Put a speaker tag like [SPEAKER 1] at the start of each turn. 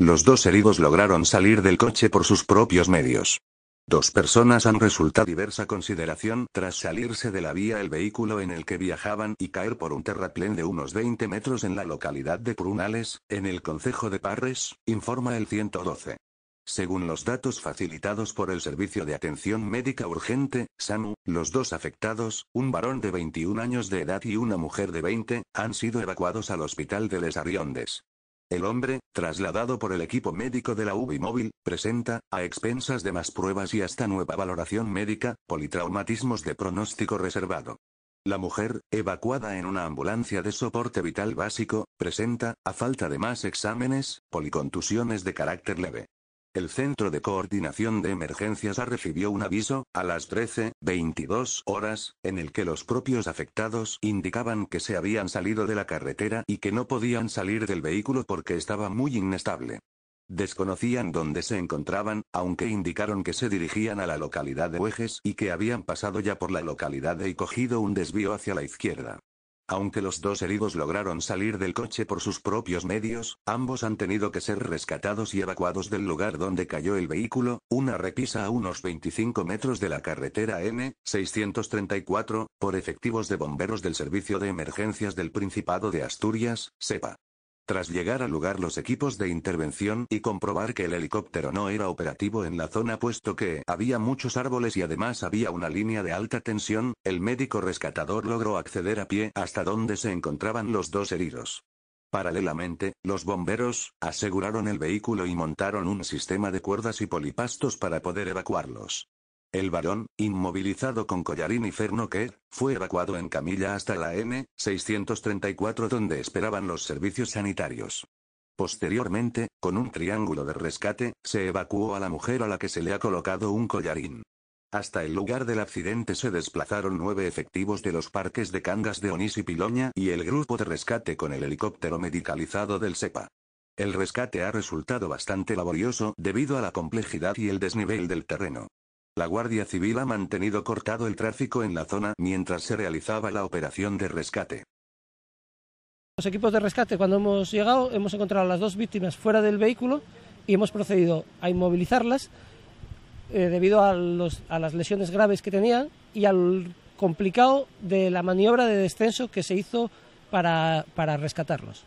[SPEAKER 1] Los dos heridos lograron salir del coche por sus propios medios. Dos personas han resultado diversa consideración tras salirse de la vía el vehículo en el que viajaban y caer por un terraplén de unos 20 metros en la localidad de Prunales, en el concejo de Parres, informa el 112. Según los datos facilitados por el Servicio de Atención Médica Urgente, SAMU, los dos afectados, un varón de 21 años de edad y una mujer de 20, han sido evacuados al hospital de Les Arriondes. El hombre, trasladado por el equipo médico de la UBI Móvil, presenta, a expensas de más pruebas y hasta nueva valoración médica, politraumatismos de pronóstico reservado. La mujer, evacuada en una ambulancia de soporte vital básico, presenta, a falta de más exámenes, policontusiones de carácter leve. El Centro de Coordinación de Emergencias recibió un aviso, a las 13.22 horas, en el que los propios afectados indicaban que se habían salido de la carretera y que no podían salir del vehículo porque estaba muy inestable. Desconocían dónde se encontraban, aunque indicaron que se dirigían a la localidad de Huejes y que habían pasado ya por la localidad y cogido un desvío hacia la izquierda. Aunque los dos heridos lograron salir del coche por sus propios medios, ambos han tenido que ser rescatados y evacuados del lugar donde cayó el vehículo, una repisa a unos 25 metros de la carretera N-634, por efectivos de bomberos del Servicio de Emergencias del Principado de Asturias, SEPA. Tras llegar al lugar los equipos de intervención y comprobar que el helicóptero no era operativo en la zona puesto que había muchos árboles y además había una línea de alta tensión, el médico rescatador logró acceder a pie hasta donde se encontraban los dos heridos. Paralelamente, los bomberos aseguraron el vehículo y montaron un sistema de cuerdas y polipastos para poder evacuarlos. El varón, inmovilizado con collarín y que, fue evacuado en camilla hasta la N-634 donde esperaban los servicios sanitarios. Posteriormente, con un triángulo de rescate, se evacuó a la mujer a la que se le ha colocado un collarín. Hasta el lugar del accidente se desplazaron nueve efectivos de los parques de Cangas de Onís y Piloña y el grupo de rescate con el helicóptero medicalizado del SEPA. El rescate ha resultado bastante laborioso debido a la complejidad y el desnivel del terreno. La Guardia Civil ha mantenido cortado el tráfico en la zona mientras se realizaba la operación de rescate.
[SPEAKER 2] Los equipos de rescate, cuando hemos llegado, hemos encontrado a las dos víctimas fuera del vehículo y hemos procedido a inmovilizarlas eh, debido a, las lesiones graves que tenían y al complicado de la maniobra de descenso que se hizo para rescatarlos.